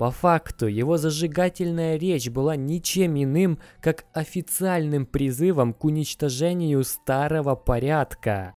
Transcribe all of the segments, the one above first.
По факту его зажигательная речь была ничем иным, как официальным призывом к уничтожению старого порядка.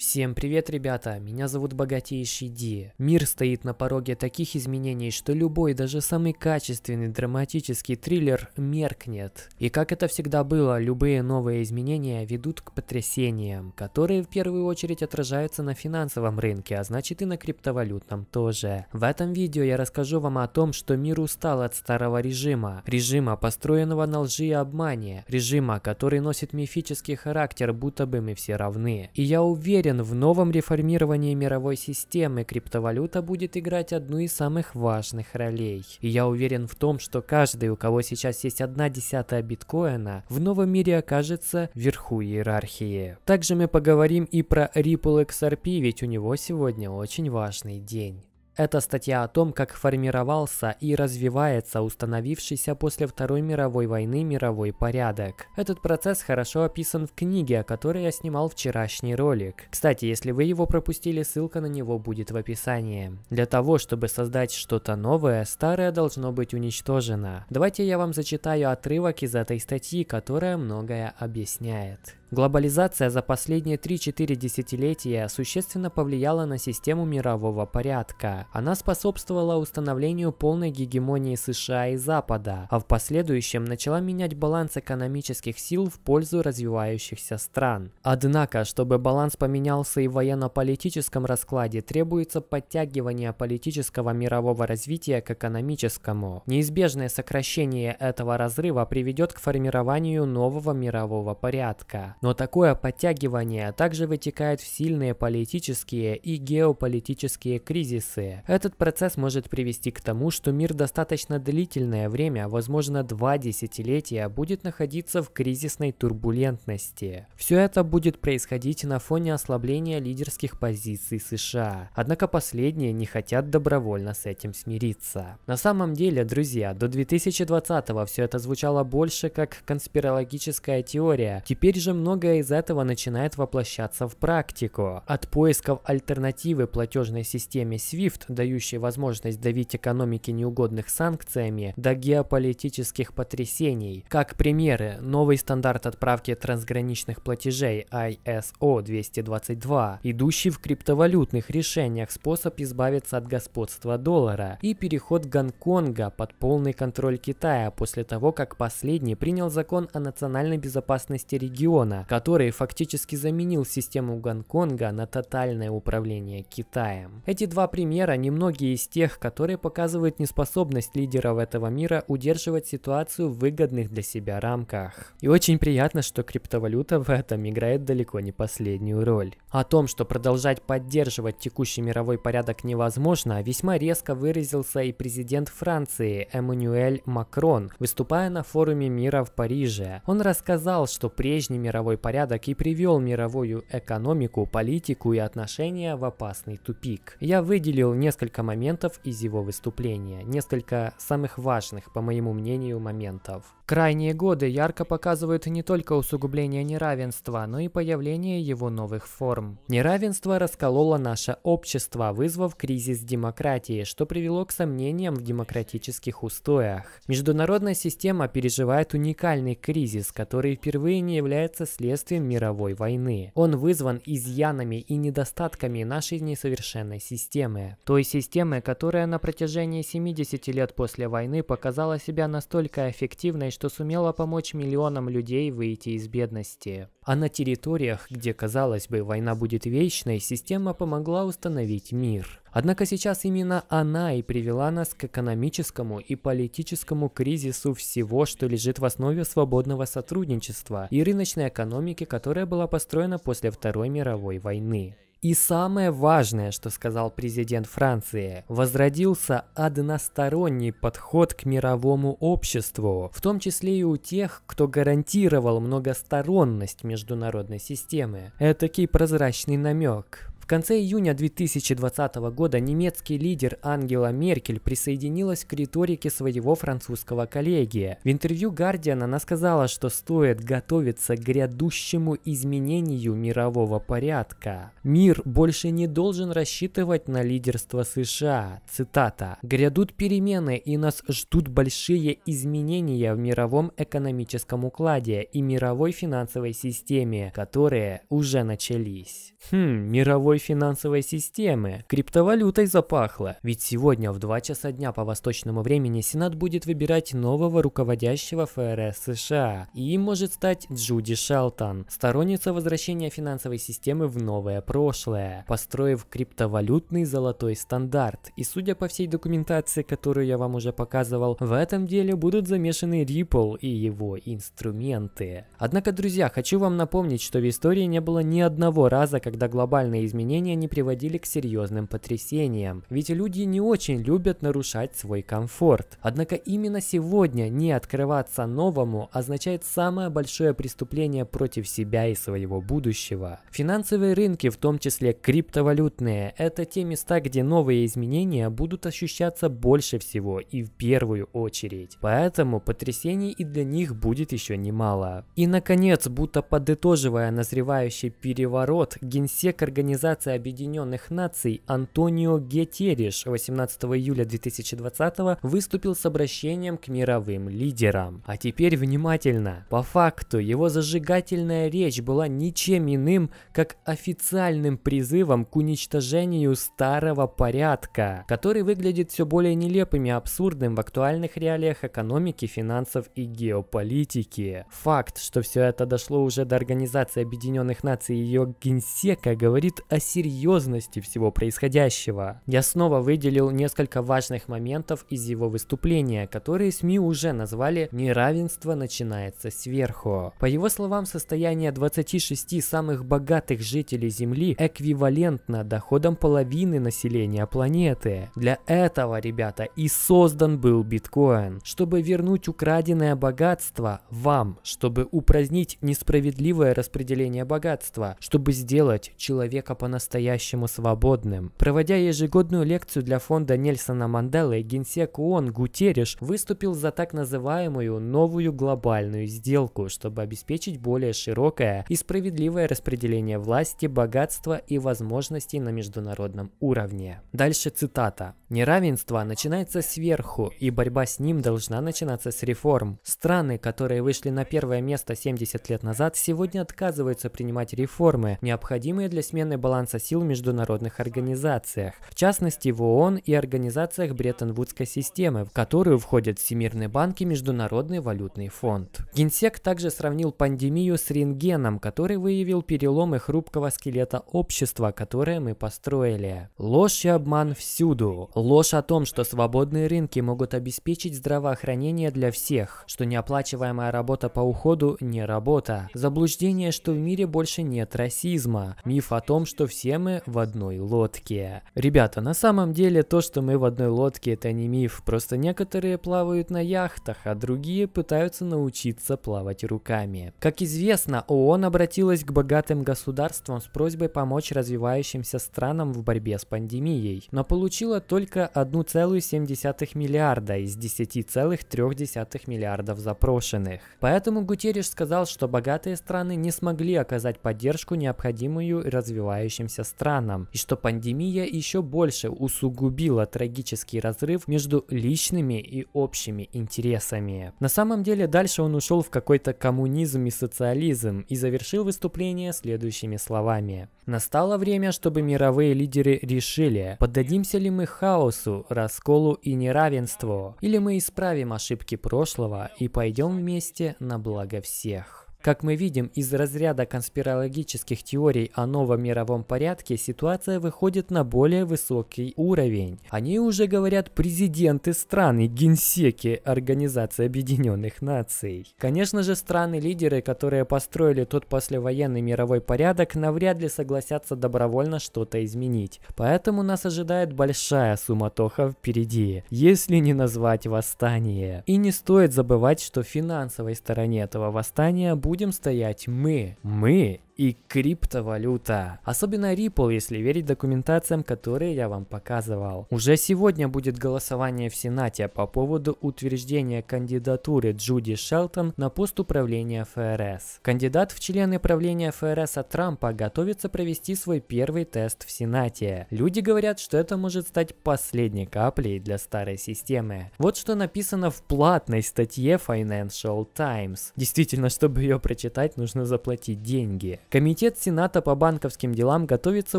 Всем привет, ребята! Меня зовут Богатейший Ди. Мир стоит на пороге таких изменений, что любой, даже самый качественный драматический триллер меркнет. И как это всегда было, любые новые изменения ведут к потрясениям, которые в первую очередь отражаются на финансовом рынке, а значит и на криптовалютном тоже. В этом видео я расскажу вам о том, что мир устал от старого режима. Режима, построенного на лжи и обмане. Режима, который носит мифический характер, будто бы мы все равны. И я уверен, уверен, в новом реформировании мировой системы криптовалюта будет играть одну из самых важных ролей. И я уверен в том, что каждый, у кого сейчас есть одна десятая биткоина, в новом мире окажется вверху иерархии. Также мы поговорим и про Ripple XRP, ведь у него сегодня очень важный день. Это статья о том, как формировался и развивается установившийся после Второй мировой войны мировой порядок. Этот процесс хорошо описан в книге, о которой я снимал вчерашний ролик. Кстати, если вы его пропустили, ссылка на него будет в описании. Для того, чтобы создать что-то новое, старое должно быть уничтожено. Давайте я вам зачитаю отрывок из этой статьи, которая многое объясняет. Глобализация за последние 3-4 десятилетия существенно повлияла на систему мирового порядка. Она способствовала установлению полной гегемонии США и Запада, а в последующем начала менять баланс экономических сил в пользу развивающихся стран. Однако, чтобы баланс поменялся и в военно-политическом раскладе, требуется подтягивание политического мирового развития к экономическому. Неизбежное сокращение этого разрыва приведет к формированию нового мирового порядка. Но такое подтягивание также вытекает в сильные политические и геополитические кризисы. Этот процесс может привести к тому, что мир достаточно длительное время, возможно два десятилетия, будет находиться в кризисной турбулентности. Все это будет происходить на фоне ослабления лидерских позиций США. Однако последние не хотят добровольно с этим смириться. На самом деле, друзья, до 2020 все это звучало больше как конспирологическая теория. Теперь же много многое из этого начинает воплощаться в практику. От поисков альтернативы платежной системе SWIFT, дающей возможность давить экономики неугодных санкциями, до геополитических потрясений. Как примеры, новый стандарт отправки трансграничных платежей ISO 222, идущий в криптовалютных решениях способ избавиться от господства доллара и переход Гонконга под полный контроль Китая после того, как последний принял закон о национальной безопасности региона, который фактически заменил систему Гонконга на тотальное управление Китаем. Эти два примера немногие из тех, которые показывают неспособность лидеров этого мира удерживать ситуацию в выгодных для себя рамках. И очень приятно, что криптовалюта в этом играет далеко не последнюю роль. О том, что продолжать поддерживать текущий мировой порядок невозможно, весьма резко выразился и президент Франции Эммануэль Макрон, выступая на форуме мира в Париже. Он рассказал, что прежний мировой мировой порядок и привел мировую экономику, политику и отношения в опасный тупик. Я выделил несколько моментов из его выступления, несколько самых важных, по моему мнению, моментов. Крайние годы ярко показывают не только усугубление неравенства, но и появление его новых форм. Неравенство раскололо наше общество, вызвав кризис демократии, что привело к сомнениям в демократических устоях. Международная система переживает уникальный кризис, который впервые не является следствием мировой войны. Он вызван изъянами и недостатками нашей несовершенной системы. Той системы, которая на протяжении 70 лет после войны показала себя настолько эффективной, что сумела помочь миллионам людей выйти из бедности. А на территориях, где, казалось бы, война будет вечной, система помогла установить мир. Однако сейчас именно она и привела нас к экономическому и политическому кризису всего, что лежит в основе свободного сотрудничества и рыночной экономики, которая была построена после Второй мировой войны. И самое важное, что сказал президент Франции, возродился односторонний подход к мировому обществу, в том числе и у тех, кто гарантировал многосторонность международной системы. Этакий прозрачный намек конце июня 2020 года немецкий лидер Ангела Меркель присоединилась к риторике своего французского коллеги. В интервью Guardian она сказала, что стоит готовиться к грядущему изменению мирового порядка. Мир больше не должен рассчитывать на лидерство США. Цитата. «Грядут перемены, и нас ждут большие изменения в мировом экономическом укладе и мировой финансовой системе, которые уже начались». Хм, мировой финансовой системы. Криптовалютой запахло. Ведь сегодня в 2 часа дня по восточному времени Сенат будет выбирать нового руководящего ФРС США. И им может стать Джуди Шелтон, сторонница возвращения финансовой системы в новое прошлое, построив криптовалютный золотой стандарт. И судя по всей документации, которую я вам уже показывал, в этом деле будут замешаны Ripple и его инструменты. Однако, друзья, хочу вам напомнить, что в истории не было ни одного раза, когда глобальные изменения изменения не приводили к серьезным потрясениям, ведь люди не очень любят нарушать свой комфорт. Однако именно сегодня не открываться новому означает самое большое преступление против себя и своего будущего. Финансовые рынки, в том числе криптовалютные, это те места, где новые изменения будут ощущаться больше всего и в первую очередь. Поэтому потрясений и для них будет еще немало. И наконец, будто подытоживая назревающий переворот, генсек организации Организации Объединенных Наций Антонио Гетериш 18 июля 2020 выступил с обращением к мировым лидерам. А теперь внимательно. По факту его зажигательная речь была ничем иным, как официальным призывом к уничтожению старого порядка, который выглядит все более нелепым и абсурдным в актуальных реалиях экономики, финансов и геополитики. Факт, что все это дошло уже до Организации Объединенных Наций и ее генсека, говорит о серьезности всего происходящего. Я снова выделил несколько важных моментов из его выступления, которые СМИ уже назвали «неравенство начинается сверху». По его словам, состояние 26 самых богатых жителей Земли эквивалентно доходам половины населения планеты. Для этого, ребята, и создан был биткоин, чтобы вернуть украденное богатство вам, чтобы упразднить несправедливое распределение богатства, чтобы сделать человека по по-настоящему свободным. Проводя ежегодную лекцию для фонда Нельсона Манделы, генсек ООН Гутериш выступил за так называемую новую глобальную сделку, чтобы обеспечить более широкое и справедливое распределение власти, богатства и возможностей на международном уровне. Дальше цитата. «Неравенство начинается сверху, и борьба с ним должна начинаться с реформ. Страны, которые вышли на первое место 70 лет назад, сегодня отказываются принимать реформы, необходимые для смены баланса баланса сил в международных организациях, в частности в ООН и организациях Бреттон-Вудской системы, в которую входят Всемирный банк и Международный валютный фонд. Генсек также сравнил пандемию с рентгеном, который выявил переломы хрупкого скелета общества, которое мы построили. Ложь и обман всюду. Ложь о том, что свободные рынки могут обеспечить здравоохранение для всех, что неоплачиваемая работа по уходу не работа. Заблуждение, что в мире больше нет расизма. Миф о том, что все мы в одной лодке. Ребята, на самом деле то, что мы в одной лодке, это не миф. Просто некоторые плавают на яхтах, а другие пытаются научиться плавать руками. Как известно, ООН обратилась к богатым государствам с просьбой помочь развивающимся странам в борьбе с пандемией, но получила только 1,7 миллиарда из 10,3 миллиардов запрошенных. Поэтому Гутерриш сказал, что богатые страны не смогли оказать поддержку необходимую развивающимся развивающимся странам, и что пандемия еще больше усугубила трагический разрыв между личными и общими интересами. На самом деле дальше он ушел в какой-то коммунизм и социализм и завершил выступление следующими словами. Настало время, чтобы мировые лидеры решили, поддадимся ли мы хаосу, расколу и неравенству, или мы исправим ошибки прошлого и пойдем вместе на благо всех. Как мы видим, из разряда конспирологических теорий о новом мировом порядке ситуация выходит на более высокий уровень. Они уже говорят президенты стран и генсеки Организации Объединенных Наций. Конечно же, страны-лидеры, которые построили тот послевоенный мировой порядок, навряд ли согласятся добровольно что-то изменить. Поэтому нас ожидает большая суматоха впереди, если не назвать восстание. И не стоит забывать, что финансовой стороне этого восстания будет будем стоять мы. Мы и криптовалюта. Особенно Ripple, если верить документациям, которые я вам показывал. Уже сегодня будет голосование в Сенате по поводу утверждения кандидатуры Джуди Шелтон на пост управления ФРС. Кандидат в члены правления ФРС от Трампа готовится провести свой первый тест в Сенате. Люди говорят, что это может стать последней каплей для старой системы. Вот что написано в платной статье Financial Times. Действительно, чтобы ее прочитать, нужно заплатить деньги. Комитет Сената по банковским делам готовится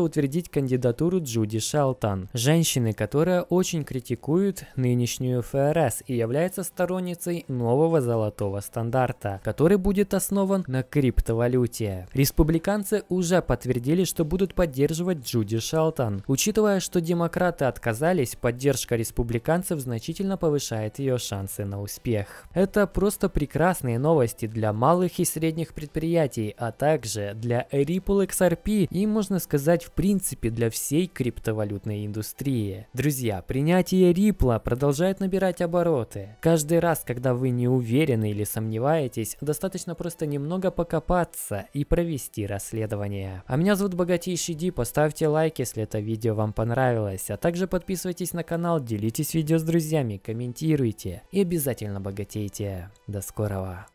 утвердить кандидатуру Джуди Шелтон, женщины, которая очень критикует нынешнюю ФРС и является сторонницей нового золотого стандарта, который будет основан на криптовалюте. Республиканцы уже подтвердили, что будут поддерживать Джуди Шелтон. Учитывая, что демократы отказались, поддержка республиканцев значительно повышает ее шансы на успех. Это просто прекрасные новости для малых и средних предприятий, а также для Ripple XRP и, можно сказать, в принципе для всей криптовалютной индустрии. Друзья, принятие Ripple продолжает набирать обороты. Каждый раз, когда вы не уверены или сомневаетесь, достаточно просто немного покопаться и провести расследование. А меня зовут Богатейший Ди, поставьте лайк, если это видео вам понравилось, а также подписывайтесь на канал, делитесь видео с друзьями, комментируйте и обязательно богатейте. До скорого!